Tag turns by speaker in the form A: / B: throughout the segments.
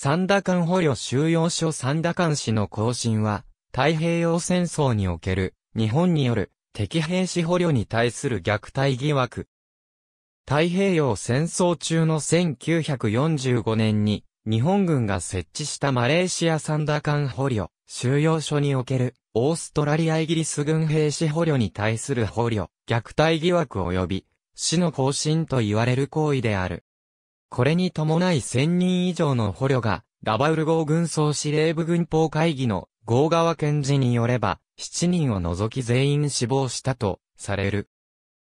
A: 三田間捕虜収容所三田間氏の更新は、太平洋戦争における日本による敵兵士捕虜に対する虐待疑惑。太平洋戦争中の1945年に日本軍が設置したマレーシア三田間捕虜収容所におけるオーストラリアイギリス軍兵士捕虜に対する捕虜、虐待疑惑及び死の更新と言われる行為である。これに伴い1000人以上の捕虜が、ラバウル号軍総司令部軍法会議の郷川検事によれば、7人を除き全員死亡したとされる。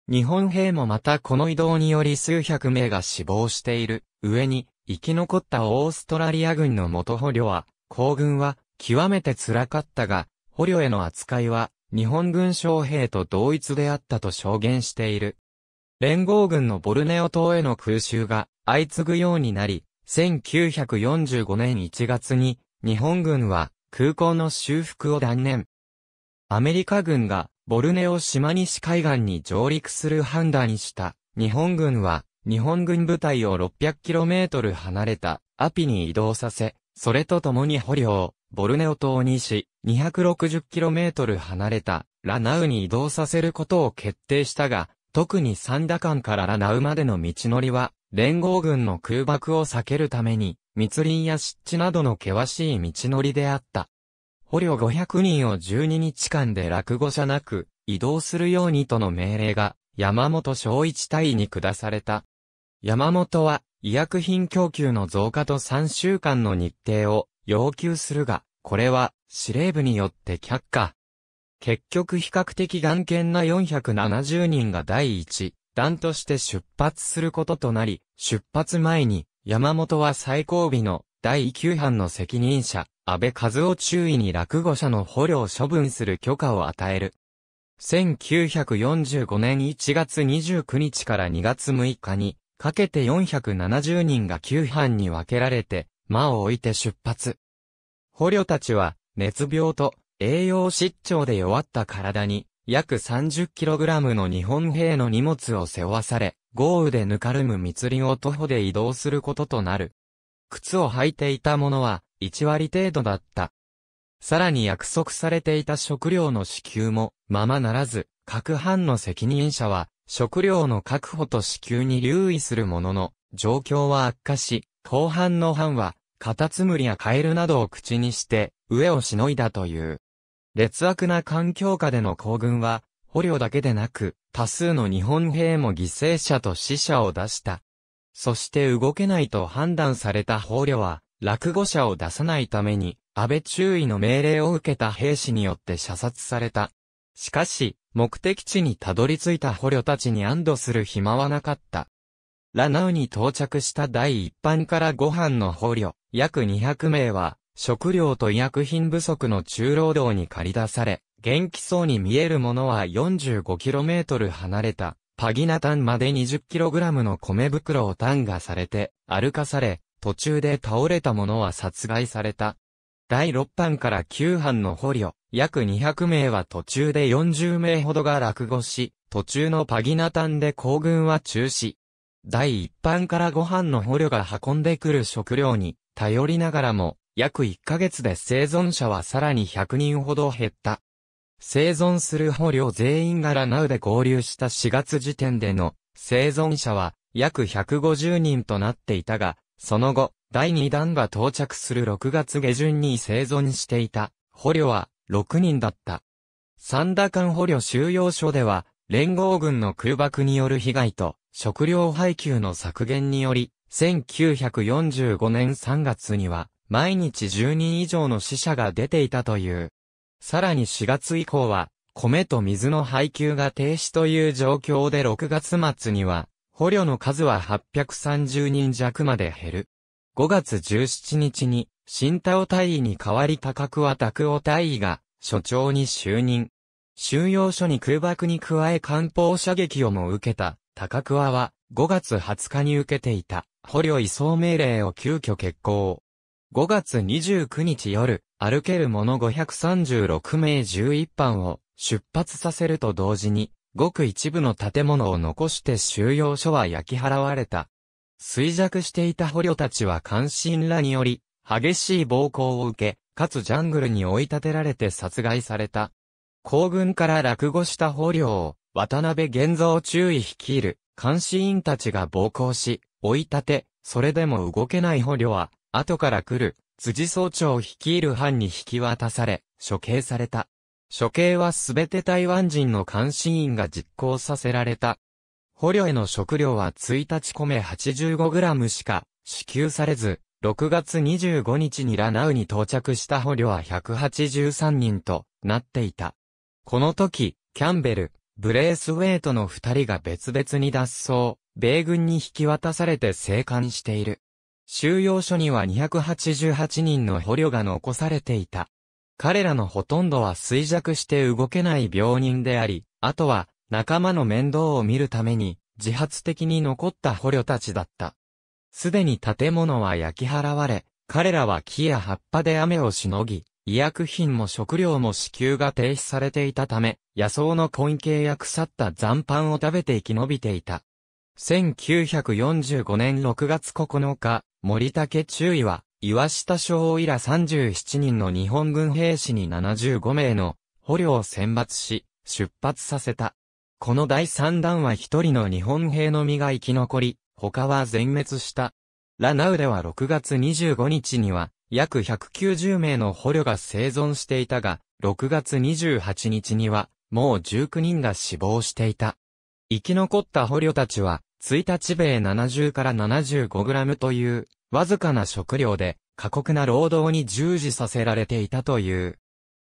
A: 日本兵もまたこの移動により数百名が死亡している。上に、生き残ったオーストラリア軍の元捕虜は、行軍は極めて辛かったが、捕虜への扱いは日本軍将兵と同一であったと証言している。連合軍のボルネオ島への空襲が相次ぐようになり、1945年1月に日本軍は空港の修復を断念。アメリカ軍がボルネオ島西海岸に上陸する判断にした日本軍は日本軍部隊を 600km 離れたアピに移動させ、それと共に捕虜をボルネオ島にし 260km 離れたラナウに移動させることを決定したが、特に三田間からラナウまでの道のりは、連合軍の空爆を避けるために、密林や湿地などの険しい道のりであった。捕虜500人を12日間で落語者なく、移動するようにとの命令が、山本昭一隊に下された。山本は、医薬品供給の増加と3週間の日程を要求するが、これは司令部によって却下。結局比較的眼見な470人が第一弾として出発することとなり、出発前に山本は最後尾の第9班の責任者、安倍和夫中尉に落語者の捕虜を処分する許可を与える。1945年1月29日から2月6日に、かけて470人が9班に分けられて、間を置いて出発。捕虜たちは、熱病と栄養失調で弱った体に、約 30kg の日本兵の荷物を背負わされ、豪雨でぬかるむ密林を徒歩で移動することとなる。靴を履いていたものは、1割程度だった。さらに約束されていた食料の支給も、ままならず、各班の責任者は、食料の確保と支給に留意するものの、状況は悪化し、後半の班は、カタツムリやカエルなどを口にして、上をしのいだという。劣悪な環境下での行軍は、捕虜だけでなく、多数の日本兵も犠牲者と死者を出した。そして動けないと判断された捕虜は、落語者を出さないために、安倍注意の命令を受けた兵士によって射殺された。しかし、目的地にたどり着いた捕虜たちに安堵する暇はなかった。ラナウに到着した第一班からご飯の捕虜、約200名は、食料と医薬品不足の中労働に駆り出され、元気そうに見えるものは 45km 離れた、パギナタンまで 20kg の米袋を担がされて、歩かされ、途中で倒れたものは殺害された。第6班から9班の捕虜、約200名は途中で40名ほどが落語し、途中のパギナタンで行軍は中止。第1班から5班の捕虜が運んでくる食料に、頼りながらも、約1ヶ月で生存者はさらに100人ほど減った。生存する捕虜全員がラナウで合流した4月時点での生存者は約150人となっていたが、その後、第2弾が到着する6月下旬に生存していた捕虜は6人だった。サンダカン捕虜収容所では、連合軍の空爆による被害と食料配給の削減により、1945年3月には毎日10人以上の死者が出ていたという。さらに4月以降は、米と水の配給が停止という状況で6月末には、捕虜の数は830人弱まで減る。5月17日に、新太郎大尉に代わり高桑拓夫大尉が、所長に就任。収容所に空爆に加え艦砲射撃をも受けた、高桑は、5月20日に受けていた、捕虜移送命令を急遽決行。5月29日夜、歩ける者536名11班を出発させると同時に、ごく一部の建物を残して収容所は焼き払われた。衰弱していた捕虜たちは関心らにより、激しい暴行を受け、かつジャングルに追い立てられて殺害された。行軍から落語した捕虜を、渡辺玄三注意率いる、監視員たちが暴行し、追い立て、それでも動けない捕虜は、後から来る、辻総長を率いる班に引き渡され、処刑された。処刑はすべて台湾人の監視員が実行させられた。捕虜への食料は1日米 85g しか支給されず、6月25日にラナウに到着した捕虜は183人となっていた。この時、キャンベル、ブレースウェイトの二人が別々に脱走、米軍に引き渡されて生還している。収容所には288人の捕虜が残されていた。彼らのほとんどは衰弱して動けない病人であり、あとは仲間の面倒を見るために自発的に残った捕虜たちだった。すでに建物は焼き払われ、彼らは木や葉っぱで雨をしのぎ、医薬品も食料も支給が停止されていたため、野草の根茎や腐った残飯を食べて生き延びていた。1945年6月9日、森竹中尉は、岩下省以来37人の日本軍兵士に75名の捕虜を選抜し、出発させた。この第3弾は一人の日本兵の身が生き残り、他は全滅した。ラナウでは6月25日には、約190名の捕虜が生存していたが、6月28日には、もう19人が死亡していた。生き残った捕虜たちは、1日米70から75グラムという、わずかな食料で、過酷な労働に従事させられていたという。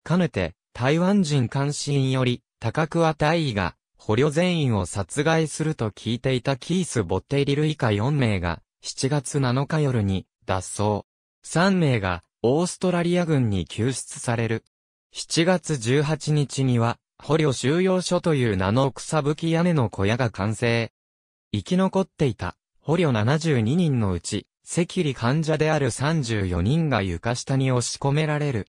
A: かねて、台湾人関心より、高桑大尉が、捕虜全員を殺害すると聞いていたキース・ボッテリル以下4名が、7月7日夜に、脱走。3名が、オーストラリア軍に救出される。7月18日には、捕虜収容所という名の草吹き屋根の小屋が完成。生き残っていた捕虜72人のうち、赤痢患者である34人が床下に押し込められる。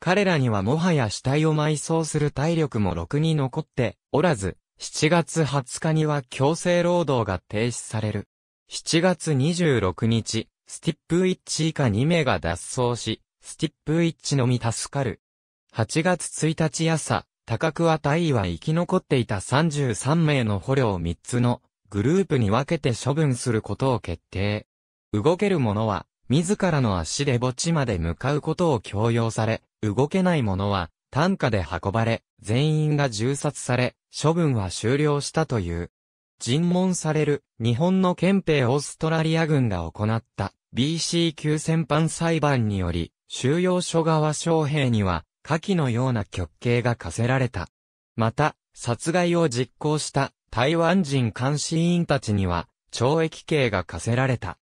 A: 彼らにはもはや死体を埋葬する体力もろくに残っておらず、7月20日には強制労働が停止される。7月26日、スティップウィッチ以下2名が脱走し、スティップウィッチのみ助かる。8月1日朝、高桑大尉は生き残っていた33名の捕虜を3つのグループに分けて処分することを決定。動ける者は、自らの足で墓地まで向かうことを強要され、動けない者は、担架で運ばれ、全員が銃殺され、処分は終了したという。尋問される、日本の憲兵オーストラリア軍が行った、BC 級戦犯裁判により、収容所側将兵には、下記のような極刑が課せられた。また、殺害を実行した台湾人監視員たちには、懲役刑が課せられた。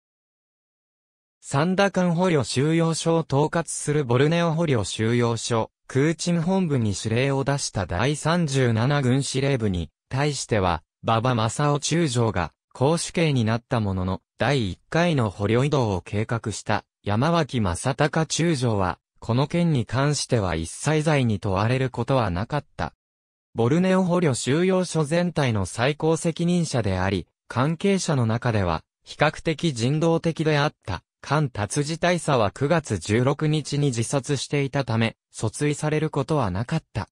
A: 三田間捕虜収容所を統括するボルネオ捕虜収容所、空鎮本部に指令を出した第37軍司令部に、対しては、馬場正夫中将が、公主刑になったものの、第1回の捕虜移動を計画した、山脇正隆中将は、この件に関しては一切罪に問われることはなかった。ボルネオ捕虜収容所全体の最高責任者であり、関係者の中では、比較的人道的であった。菅達治大佐は9月16日に自殺していたため、訴追されることはなかった。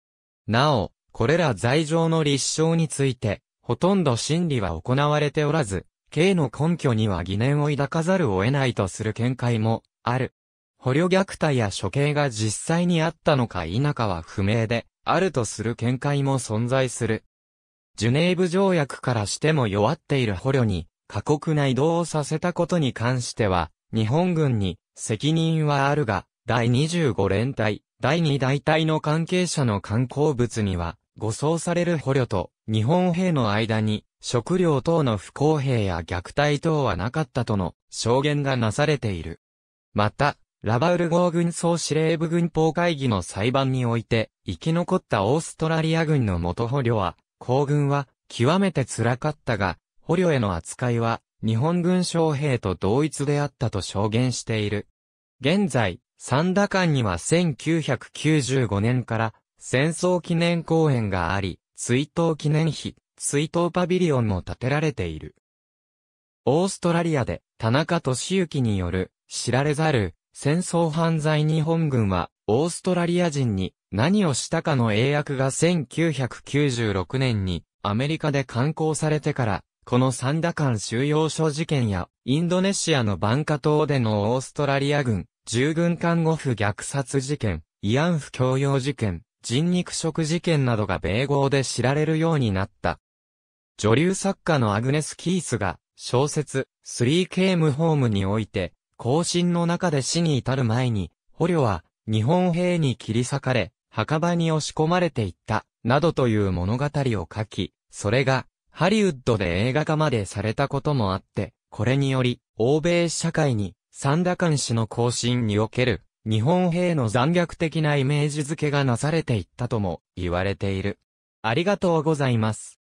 A: なお、これら罪状の立証について、ほとんど審理は行われておらず、刑の根拠には疑念を抱かざるを得ないとする見解もある。捕虜虐待や処刑が実際にあったのか否かは不明で、あるとする見解も存在する。ジュネーブ条約からしても弱っている捕虜に過酷な移動をさせたことに関しては、日本軍に責任はあるが、第25連隊、第2大隊の関係者の観光物には、護送される捕虜と日本兵の間に食料等の不公平や虐待等はなかったとの証言がなされている。また、ラバウル号軍総司令部軍法会議の裁判において、生き残ったオーストラリア軍の元捕虜は、皇軍は、極めて辛かったが、捕虜への扱いは、日本軍将兵と同一であったと証言している。現在、三田間には1995年から、戦争記念公園があり、追悼記念碑、追悼パビリオンも建てられている。オーストラリアで、田中俊幸による、知られざる、戦争犯罪日本軍は、オーストラリア人に何をしたかの英訳が1996年にアメリカで刊行されてから、このサンダカン収容所事件や、インドネシアのバンカ島でのオーストラリア軍、従軍看護婦虐殺事件、慰安婦強要事件、人肉食事件などが米豪で知られるようになった。女流作家のアグネス・キースが、小説、スリー・ケームホームにおいて、行進の中で死に至る前に、捕虜は日本兵に切り裂かれ、墓場に押し込まれていった、などという物語を書き、それがハリウッドで映画化までされたこともあって、これにより、欧米社会に、サンダカン氏の行進における、日本兵の残虐的なイメージ付けがなされていったとも言われている。ありがとうございます。